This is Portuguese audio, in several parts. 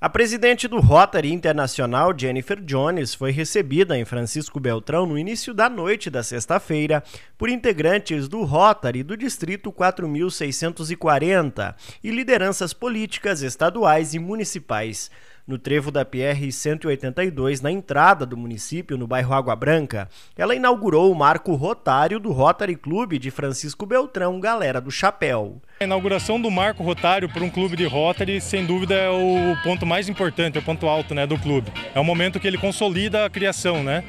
A presidente do Rotary Internacional, Jennifer Jones, foi recebida em Francisco Beltrão no início da noite da sexta-feira por integrantes do Rotary do Distrito 4640 e lideranças políticas estaduais e municipais no trevo da PR-182, na entrada do município, no bairro Água Branca, ela inaugurou o marco rotário do Rotary Clube de Francisco Beltrão, Galera do Chapéu. A inauguração do marco rotário por um clube de Rotary, sem dúvida, é o ponto mais importante, é o ponto alto né, do clube. É o momento que ele consolida a criação. Né?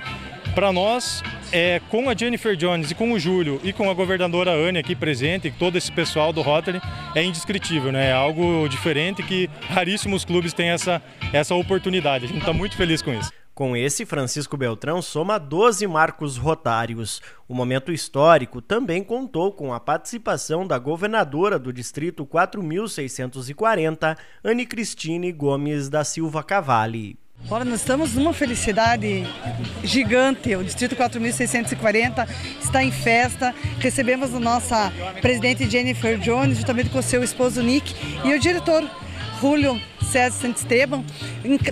Para nós, é, com a Jennifer Jones e com o Júlio e com a governadora Anne aqui presente, e todo esse pessoal do Rotary, é indescritível, né? É algo diferente que raríssimos clubes têm essa, essa oportunidade. A gente está muito feliz com isso. Com esse, Francisco Beltrão soma 12 marcos rotários. O momento histórico também contou com a participação da governadora do Distrito 4640, Anne Cristine Gomes da Silva Cavalli. Olha, nós estamos numa felicidade gigante. O Distrito 4640 está em festa. Recebemos a nossa presidente Jennifer Jones, juntamente com o seu esposo Nick e o diretor Julio César Santo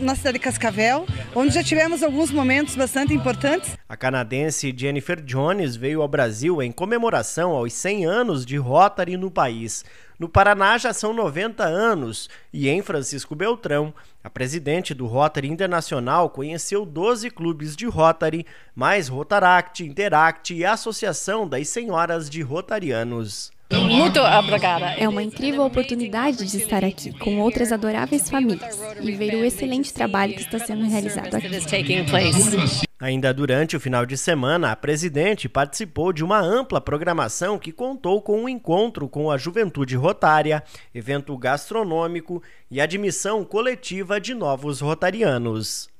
na cidade de Cascavel, onde já tivemos alguns momentos bastante importantes. A canadense Jennifer Jones veio ao Brasil em comemoração aos 100 anos de Rotary no país. No Paraná já são 90 anos e em Francisco Beltrão, a presidente do Rotary Internacional conheceu 12 clubes de Rotary, mais Rotaract, Interact e Associação das Senhoras de Rotarianos. Muito obrigada. É uma incrível oportunidade de estar aqui com outras adoráveis famílias e ver o excelente trabalho que está sendo realizado aqui. Ainda durante o final de semana, a presidente participou de uma ampla programação que contou com um encontro com a juventude rotária, evento gastronômico e admissão coletiva de novos rotarianos.